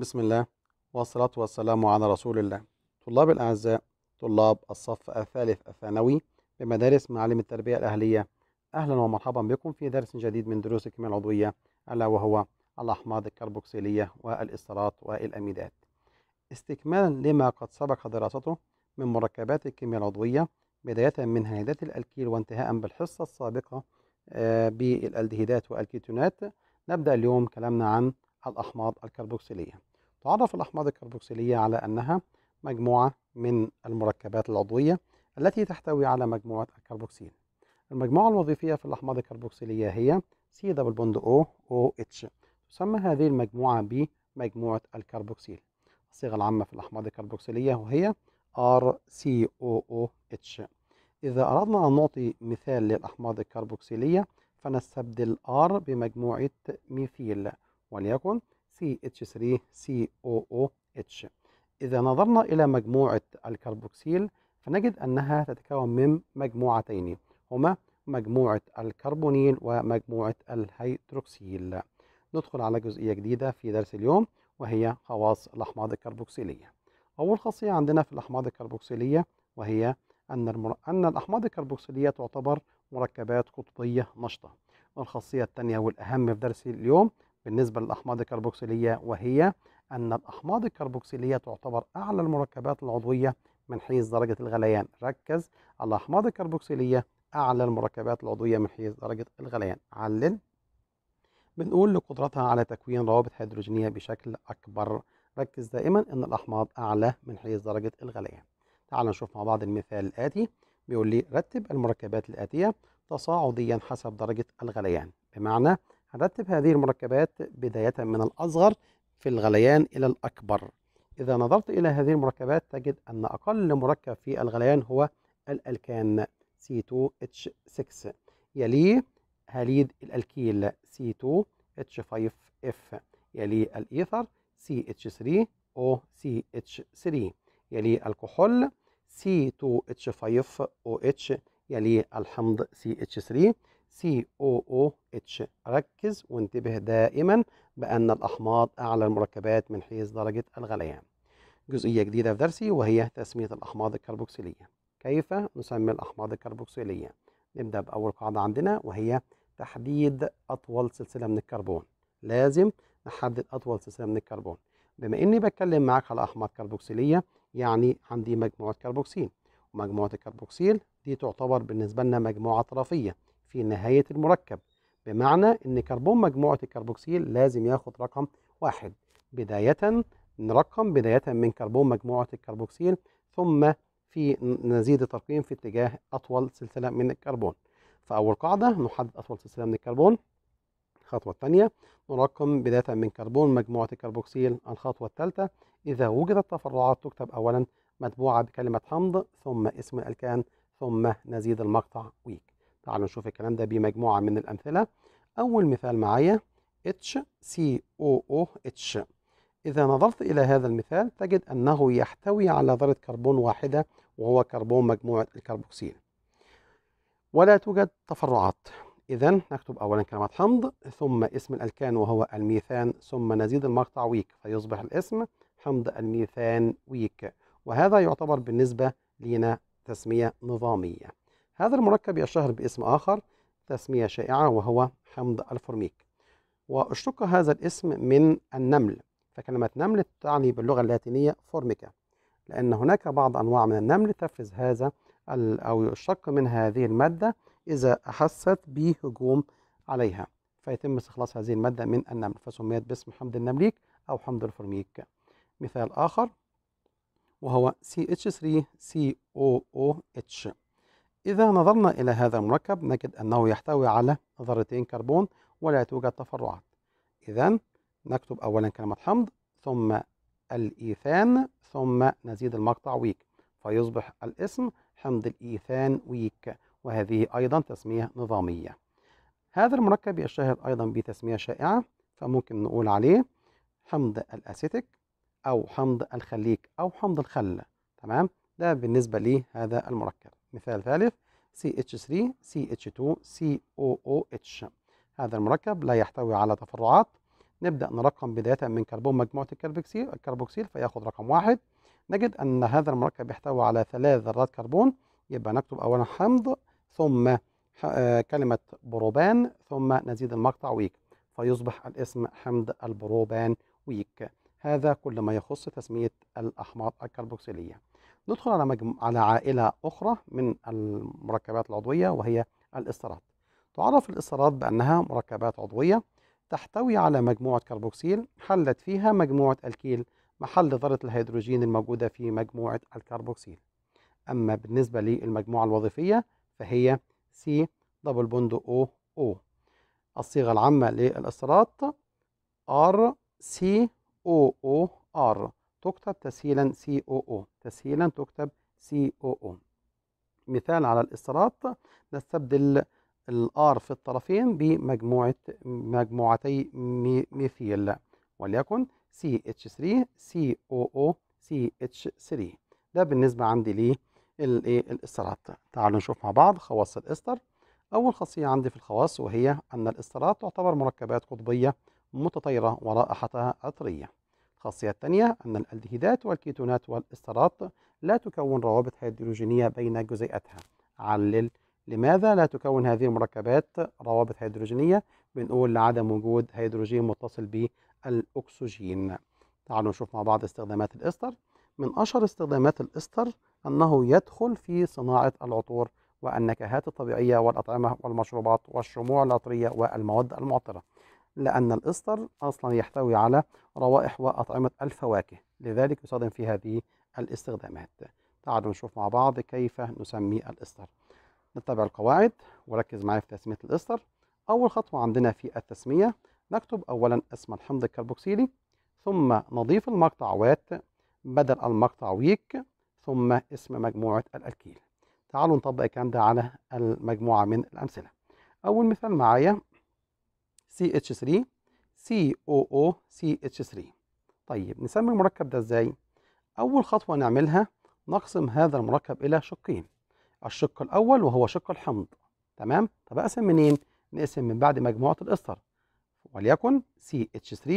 بسم الله والصلاة والسلام على رسول الله طلاب الأعزاء طلاب الصف الثالث الثانوي بمدارس معالم التربية الأهلية أهلا ومرحبا بكم في درس جديد من دروس الكيمياء العضوية ألا وهو الأحماض الكربوكسيلية والإسترات والأميدات استكمالا لما قد سبق دراسته من مركبات الكيمياء العضوية بداية من هيدات الألكيل وانتهاء بالحصة السابقة آه، بالألدهيدات والكيتونات نبدأ اليوم كلامنا عن الأحماض الكربوكسيلية تعرف الأحماض الكربوكسيلية على أنها مجموعة من المركبات العضوية التي تحتوي على مجموعة الكربوكسيل المجموعة الوظيفية في الأحماض الكربوكسيلية هي سي دبل بوند أو أو اتش تسمى هذه المجموعة بمجموعة الكربوكسيل الصيغة العامة في الأحماض الكربوكسيلية وهي H. إذا أردنا أن نعطي مثال للأحماض الكربوكسيلية فنستبدل R بمجموعة ميثيل وليكن CH3COOH إذا نظرنا إلى مجموعة الكربوكسيل فنجد أنها تتكون من مجموعتين هما مجموعة الكربونيل ومجموعة الهيدروكسيل ندخل على جزئية جديدة في درس اليوم وهي خواص الأحماض الكربوكسيلية أول خاصية عندنا في الأحماض الكربوكسيلية وهي أن, المر... أن الأحماض الكربوكسيلية تعتبر مركبات قطبية نشطة والخاصية الثانية والأهم في درس اليوم بالنسبة للأحماض الكربوكسيلية وهي أن الأحماض الكربوكسيلية تعتبر أعلى المركبات العضوية من حيث درجة الغليان ركز الأحماض الكربوكسيلية أعلى المركبات العضوية من حيث درجة الغليان علل بنقول لقدرتها على تكوين روابط هيدروجينية بشكل أكبر ركز دائما أن الأحماض أعلى من حيث درجة الغليان تعال نشوف مع بعض المثال الآتي بيقول لي رتب المركبات الآتية تصاعديا حسب درجة الغليان بمعنى هنرتب هذه المركبات بداية من الأصغر في الغليان إلى الأكبر إذا نظرت إلى هذه المركبات تجد أن أقل مركب في الغليان هو الألكان C2H6 يليه هاليد الألكيل C2H5F يليه الإيثر CH3OCH3 يليه الكحول C2H5OH يليه الحمض CH3 COOH ركز وانتبه دائما بأن الأحماض أعلى المركبات من حيث درجة الغليان جزئية جديدة في درسي وهي تسمية الأحماض الكربوكسيلية كيف نسمي الأحماض الكربوكسيلية نبدأ بأول قاعدة عندنا وهي تحديد أطول سلسلة من الكربون لازم نحدد أطول سلسلة من الكربون بما إني بتكلم معاك على أحماض كربوكسيلية يعني عندي مجموعة كربوكسيل ومجموعة الكربوكسيل دي تعتبر بالنسبة لنا مجموعة طرفية في نهاية المركب بمعنى إن كربون مجموعة الكربوكسيل لازم ياخد رقم واحد بداية نرقم بداية من كربون مجموعة الكربوكسيل ثم في نزيد الترقيم في اتجاه أطول سلسلة من الكربون فأول قاعدة نحدد أطول سلسلة من الكربون الخطوة الثانية نرقم بداية من كربون مجموعة الكربوكسيل الخطوة الثالثة إذا وجدت تفرعات تكتب أولا متبوعة بكلمة حمض ثم اسم الألكان ثم نزيد المقطع ويك تعالوا نشوف الكلام ده بمجموعة من الأمثلة أول مثال معايا HCOOH إذا نظرت إلى هذا المثال تجد أنه يحتوي على ذرة كربون واحدة وهو كربون مجموعة الكربوكسيل ولا توجد تفرعات إذا نكتب أولا كلمة حمض ثم اسم الألكان وهو الميثان ثم نزيد المقطع ويك فيصبح الاسم حمض الميثان ويك وهذا يعتبر بالنسبة لنا تسمية نظامية هذا المركب يشتهر باسم آخر تسمية شائعة وهو حمض الفورميك واشتق هذا الاسم من النمل فكلمة نمل تعني باللغة اللاتينية فورميكا لأن هناك بعض أنواع من النمل تفرز هذا أو يشتق من هذه المادة إذا أحست بهجوم عليها فيتم استخلاص هذه المادة من النمل فسميت باسم حمض النمليك أو حمض الفورميك مثال آخر وهو CH3COOH إذا نظرنا إلى هذا المركب نجد أنه يحتوي على ذرتين كربون ولا توجد تفرعات إذا نكتب أولا كلمة حمض ثم الإيثان ثم نزيد المقطع ويك فيصبح الاسم حمض الإيثان ويك وهذه أيضا تسمية نظامية هذا المركب يشتهر أيضا بتسمية شائعة فممكن نقول عليه حمض الأسيتيك أو حمض الخليك أو حمض الخل تمام ده بالنسبة لهذا المركب مثال ثالث CH3 CH2 COOH هذا المركب لا يحتوي على تفرعات نبدأ نرقم بداية من كربون مجموعة الكربوكسيل الكربوكسيل فيأخذ رقم واحد نجد أن هذا المركب يحتوي على ثلاث ذرات كربون يبقى نكتب أولا حمض ثم آه، كلمة بروبان ثم نزيد المقطع ويك فيصبح الاسم حمض البروبان ويك هذا كل ما يخص تسمية الأحماض الكربوكسيلية ندخل على, مجم... على عائلة أخرى من المركبات العضوية وهي الإسترات تعرف الإسترات بأنها مركبات عضوية تحتوي على مجموعة كربوكسيل حلت فيها مجموعة الكيل محل ذرة الهيدروجين الموجودة في مجموعة الكربوكسيل أما بالنسبة للمجموعة الوظيفية فهي سي دبل بوند أو أو الصيغة العامة للإسترات ار سي او او ار تكتب تسهيلا سي او او تسهيلا تكتب سي او او مثال على الاستراط نستبدل الار في الطرفين بمجموعة مجموعتي ميثيل وليكن CH3 COO CH3 ده بالنسبة عندي ليه الاسترات تعالوا نشوف مع بعض خواص الاستر أول خاصية عندي في الخواص وهي أن الاسترات تعتبر مركبات قطبية متطيرة ورائحتها عطرية الخاصية الثانية أن الألدهيدات والكيتونات والاستراط لا تكون روابط هيدروجينية بين جزيئاتها علل لماذا لا تكون هذه المركبات روابط هيدروجينية؟ بنقول لعدم وجود هيدروجين متصل بالأكسجين تعالوا نشوف مع بعض استخدامات الإستر من أشهر استخدامات الإستر أنه يدخل في صناعة العطور والنكهات الطبيعية والأطعمة والمشروبات والشموع العطرية والمواد المعطرة لأن الإستر أصلا يحتوي على روائح وأطعمة الفواكه لذلك يستخدم في هذه الاستخدامات تعالوا نشوف مع بعض كيف نسمي الإستر نتبع القواعد وركز معايا في تسمية الإستر أول خطوة عندنا في التسمية نكتب أولا اسم الحمض الكربوكسيلي ثم نضيف المقطع وات بدل المقطع ويك ثم اسم مجموعة الألكيل تعالوا نطبق الكلام ده على المجموعة من الأمثلة أول مثال معايا CH3 COOCH3 طيب نسمي المركب ده ازاي؟ أول خطوة نعملها نقسم هذا المركب إلى شقين الشق الأول وهو شق الحمض تمام؟ طب أقسم منين؟ نقسم من بعد مجموعة الإستر وليكن CH3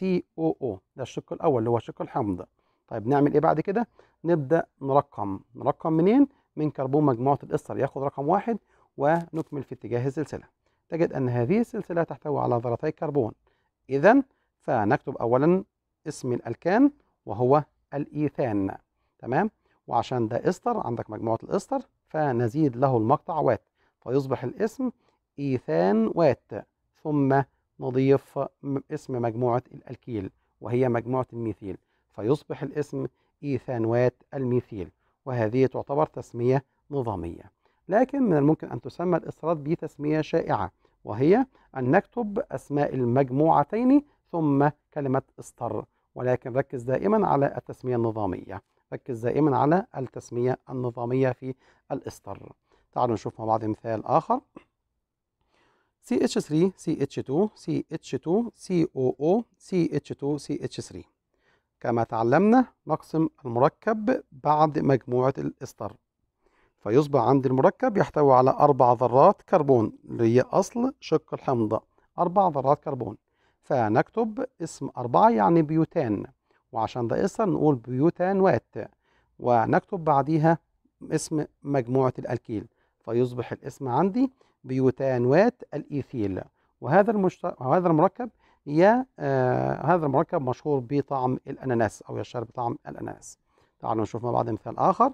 COO ده الشق الأول اللي هو شق الحمض طيب نعمل إيه بعد كده؟ نبدأ نرقم نرقم منين؟ من كربون مجموعة الإستر ياخد رقم واحد ونكمل في اتجاه السلسلة تجد أن هذه السلسلة تحتوي على ذرتي كربون إذا فنكتب أولا اسم الألكان وهو الإيثان تمام وعشان ده إستر عندك مجموعة الإستر فنزيد له المقطع وات فيصبح الاسم إيثان وات ثم نضيف اسم مجموعة الألكيل وهي مجموعة الميثيل فيصبح الاسم إيثانوات الميثيل وهذه تعتبر تسمية نظامية لكن من الممكن أن تسمى الإسترات بتسمية شائعة وهي أن نكتب أسماء المجموعتين ثم كلمة استر ولكن ركز دائما على التسمية النظامية ركز دائما على التسمية النظامية في الاستر تعالوا نشوف مع بعض مثال آخر CH3 CH2 CH2 COO CH2 CH3 كما تعلمنا نقسم المركب بعد مجموعة الاستر فيصبح عندي المركب يحتوي على أربع ذرات كربون اللي هي أصل شق الحمضة أربع ذرات كربون فنكتب اسم أربعة يعني بيوتان وعشان ده اسم نقول بيوتان وات ونكتب بعديها اسم مجموعة الألكيل فيصبح الاسم عندي بيوتان وات الإيثيل وهذا المشت... وهذا المركب يا آه هذا المركب مشهور بطعم الأناناس أو يشتهر بطعم الأناناس تعالوا نشوف مع بعض مثال آخر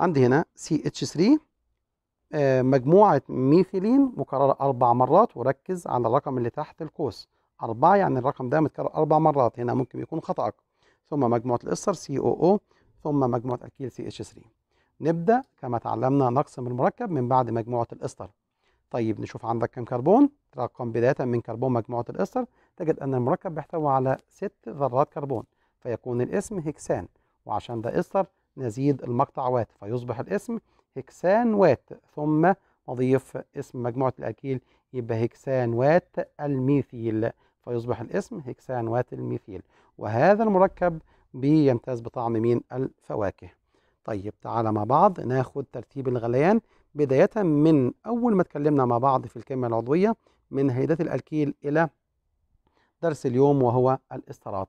عندي هنا CH3 آه، مجموعة ميثيلين مكررة أربع مرات وركز على الرقم اللي تحت القوس أربعة يعني الرقم ده متكرر أربع مرات هنا ممكن يكون خطأك ثم مجموعة الإستر COO ثم مجموعة أكيل CH3 نبدأ كما تعلمنا نقسم المركب من بعد مجموعة الإستر طيب نشوف عندك كم كربون رقم بداية من كربون مجموعة الإستر تجد أن المركب بيحتوي على ست ذرات كربون فيكون الاسم هكسان وعشان ده إستر نزيد المقطع وات فيصبح الاسم هكسان وات ثم نضيف اسم مجموعة الأكيل يبقى هكسان وات الميثيل فيصبح الاسم هكسان وات الميثيل وهذا المركب بيمتاز بطعم مين الفواكه طيب تعالى مع بعض ناخد ترتيب الغليان بداية من أول ما اتكلمنا مع بعض في الكيمياء العضوية من هيدات الألكيل إلى درس اليوم وهو الاستراط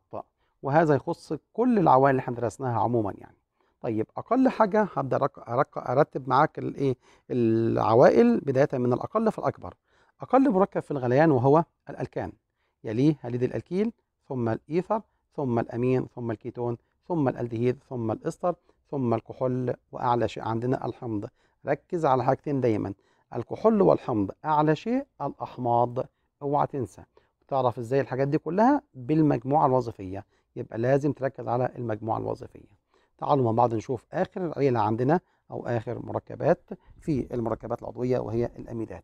وهذا يخص كل العوائل اللي احنا درسناها عموما يعني طيب اقل حاجه هبدا ارتب معاك الايه العوائل بدايه من الاقل فالاكبر اقل مركب في الغليان وهو الالكان يليه هاليد الالكيل ثم الايثر ثم الامين ثم الكيتون ثم الالدهيد ثم الاستر ثم الكحول واعلى شيء عندنا الحمض ركز على حاجتين دايما الكحول والحمض اعلى شيء الاحماض اوعى تنسى تعرف ازاي الحاجات دي كلها بالمجموعه الوظيفيه يبقى لازم تركز على المجموعه الوظيفيه تعالوا مع بعض نشوف آخر العينة عندنا أو آخر مركبات في المركبات العضوية وهي الأميدات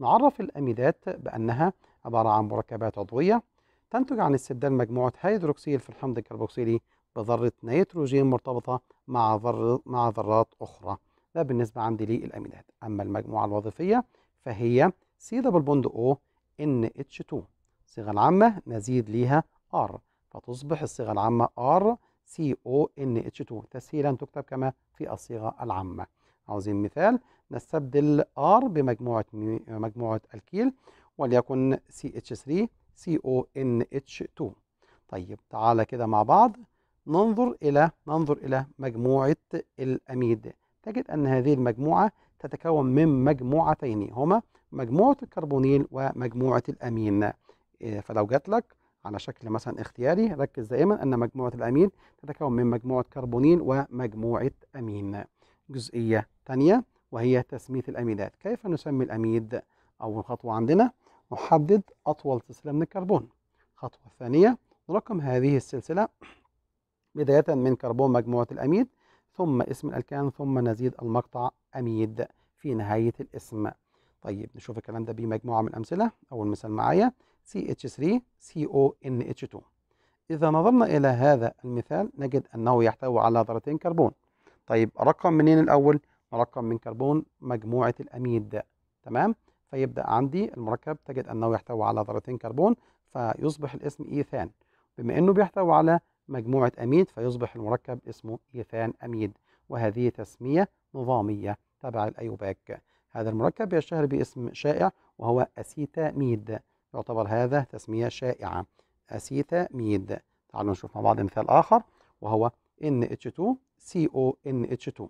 نعرف الأميدات بأنها عبارة عن مركبات عضوية تنتج عن استبدال مجموعة هيدروكسيل في الحمض الكربوكسيلي بذرة نيتروجين مرتبطة مع ذر مع ذرات أخرى ده بالنسبة عندي للاميدات أما المجموعة الوظيفية فهي سي دبل بوند أو ان اتش 2 الصيغة العامة نزيد ليها R فتصبح الصيغة العامة R CONH2 تسهيلا تكتب كما في الصيغة العامة عاوزين مثال نستبدل R بمجموعة مجموعة الكيل وليكن CH3 CONH2 طيب تعالى كده مع بعض ننظر إلى ننظر إلى مجموعة الأميد تجد أن هذه المجموعة تتكون من مجموعتين هما مجموعة الكربونيل ومجموعة الأمين إيه، فلو جات لك على شكل مثلا اختياري ركز دائما أن مجموعة الأمين تتكون من مجموعة كربونين ومجموعة أمين جزئية ثانية وهي تسمية الأميدات كيف نسمي الأميد؟ أول خطوة عندنا نحدد أطول سلسلة من الكربون الخطوة الثانية نرقم هذه السلسلة بداية من كربون مجموعة الأميد ثم اسم الألكان ثم نزيد المقطع أميد في نهاية الاسم طيب نشوف الكلام ده بمجموعة من الأمثلة أول مثال معايا CH3CONH2 إذا نظرنا إلى هذا المثال نجد أنه يحتوي على ذرتين كربون طيب رقم منين الأول؟ رقم من كربون مجموعة الأميد تمام؟ فيبدأ عندي المركب تجد أنه يحتوي على ذرتين كربون فيصبح الاسم إيثان بما أنه بيحتوي على مجموعة أميد فيصبح المركب اسمه إيثان أميد وهذه تسمية نظامية تبع الأيوباك هذا المركب يشتهر باسم شائع وهو أسيتاميد يعتبر هذا تسمية شائعة أسيتاميد تعالوا نشوف مع بعض مثال آخر وهو NH2CONH2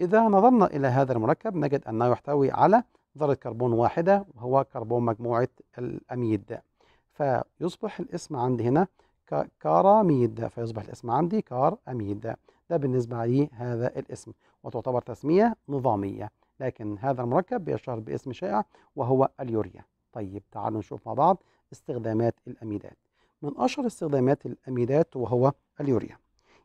إذا نظرنا إلى هذا المركب نجد أنه يحتوي على ذرة كربون واحدة وهو كربون مجموعة الأميد فيصبح الاسم عندي هنا كاراميد فيصبح الاسم عندي كاراميد ده بالنسبة لي هذا الاسم وتعتبر تسمية نظامية لكن هذا المركب يشهر باسم شائع وهو اليوريا طيب تعالوا نشوف مع بعض استخدامات الأميدات من أشهر استخدامات الأميدات وهو اليوريا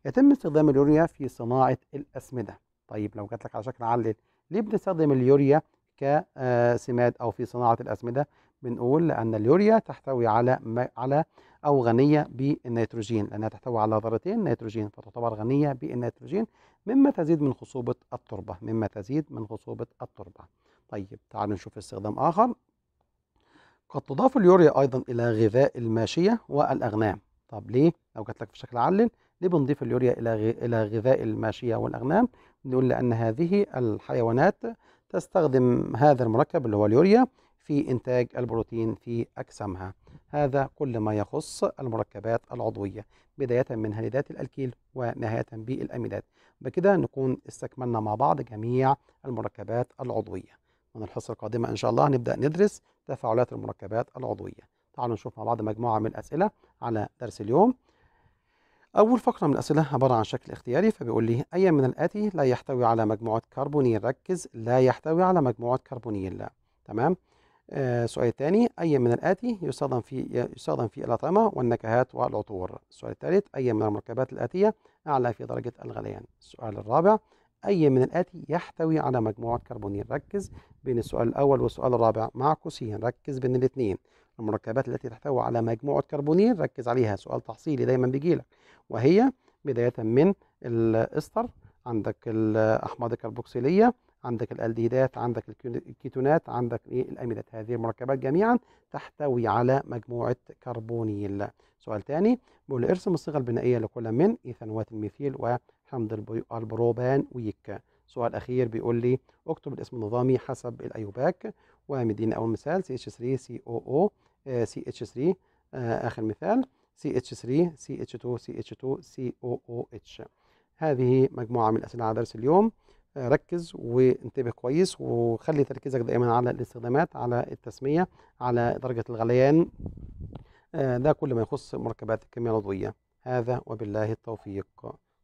يتم استخدام اليوريا في صناعة الأسمدة طيب لو جات لك على شكل علل ليه بنستخدم اليوريا كسماد آه، أو في صناعة الأسمدة بنقول لأن اليوريا تحتوي على على أو غنية بالنيتروجين لأنها تحتوي على ذرتين نيتروجين فتعتبر غنية بالنيتروجين مما تزيد من خصوبة التربة مما تزيد من خصوبة التربة طيب تعالوا نشوف استخدام آخر قد تضاف اليوريا ايضا الى غذاء الماشيه والاغنام طب ليه لو جات لك في شكل علل ليه بنضيف اليوريا الى الى غذاء الماشيه والاغنام نقول لان هذه الحيوانات تستخدم هذا المركب اللي هو اليوريا في انتاج البروتين في اجسامها هذا كل ما يخص المركبات العضويه بدايه من هاليدات الالكيل ونهايه بالاميدات بكده نكون استكملنا مع بعض جميع المركبات العضويه ومن الحصة القادمة إن شاء الله هنبدأ ندرس تفاعلات المركبات العضوية تعالوا نشوف مع بعض مجموعة من الأسئلة على درس اليوم أول فقرة من الأسئلة عبارة عن شكل اختياري فبيقول لي أي من الآتي لا يحتوي على مجموعة كربونيل ركز لا يحتوي على مجموعة كربونيل لا تمام آه سؤال ثاني أي من الآتي يستخدم في يستخدم في الأطعمة والنكهات والعطور السؤال الثالث أي من المركبات الآتية أعلى في درجة الغليان السؤال الرابع أي من الآتي يحتوي على مجموعة كربونيل ركز بين السؤال الأول والسؤال الرابع مع قوسين ركز بين الاثنين المركبات التي تحتوي على مجموعة كربونيل ركز عليها سؤال تحصيلي دايما بيجي لك وهي بداية من الإستر عندك الأحماض الكربوكسيلية عندك الالديهيدات عندك الكيتونات عندك إيه؟ الاميدات هذه المركبات جميعا تحتوي على مجموعه كربونيل سؤال ثاني بيقول ارسم الصيغه البنائيه لكل من ايثانوات الميثيل و حمض البروبان ويك سؤال أخير بيقول لي اكتب الاسم النظامي حسب الأيوباك ومدينا أول مثال CH3COO آه، CH3 آه، آخر مثال CH3 CH2 CH2 COOH هذه مجموعة من الأسئلة على درس اليوم آه، ركز وانتبه كويس وخلي تركيزك دائما على الاستخدامات على التسمية على درجة الغليان ده كل ما يخص مركبات الكيمياء العضوية هذا وبالله التوفيق